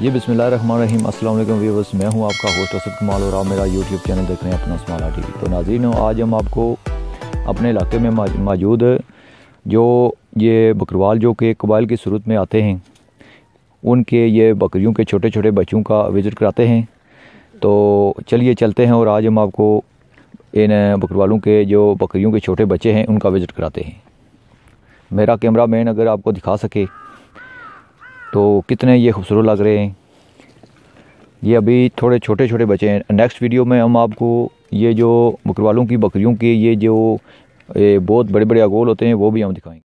ये बिसमिल्ल रहीम अस्सलाम वालेकुम मैं हूं आपका होस्ट असद कमाल और आप मेरा यूट्यूब चैनल देख रहे हैं अपना स्माला टी वी तो नाजीन आज हम आपको अपने इलाके में मौजूद जो ये बकरवाल जो कि कबाइल की सूरत में आते हैं उनके ये बकरियों के छोटे छोटे बच्चों का विज़िट कराते हैं तो चलिए चलते हैं और आज हम आपको इन बकरवालों के जो बकरियों के छोटे बच्चे हैं उनका विज़िट कराते हैं मेरा कैमरा मैन अगर आपको दिखा सके तो कितने ये खूबसूरत लग रहे हैं ये अभी थोड़े छोटे छोटे बचे हैं नेक्स्ट वीडियो में हम आपको ये जो बकरवालों की बकरियों के ये जो ये बहुत बड़े बड़े अगोल होते हैं वो भी हम दिखाएंगे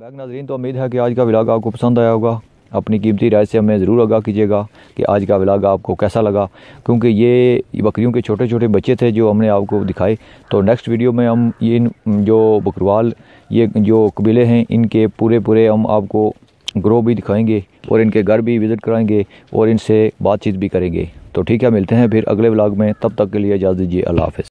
बैक नाजरीन तो उम्मीद है कि आज का विलाग आपको पसंद आया होगा अपनी कीमती राय से हमें ज़रूर आगाह कीजिएगा कि आज का विलाग आपको कैसा लगा क्योंकि ये बकरियों के छोटे छोटे बच्चे थे जो हमने आपको दिखाए तो नेक्स्ट वीडियो में हम ये जो बकरवाल ये जो कबीले हैं इनके पूरे पूरे हम आपको ग्रो भी दिखाएंगे और इनके घर भी विज़िट कराएंगे और इनसे बातचीत भी करेंगे तो ठीक है मिलते हैं फिर अगले ब्लाग में तब तक के लिए इजाज़ दीजिए अल्लाह हाफ़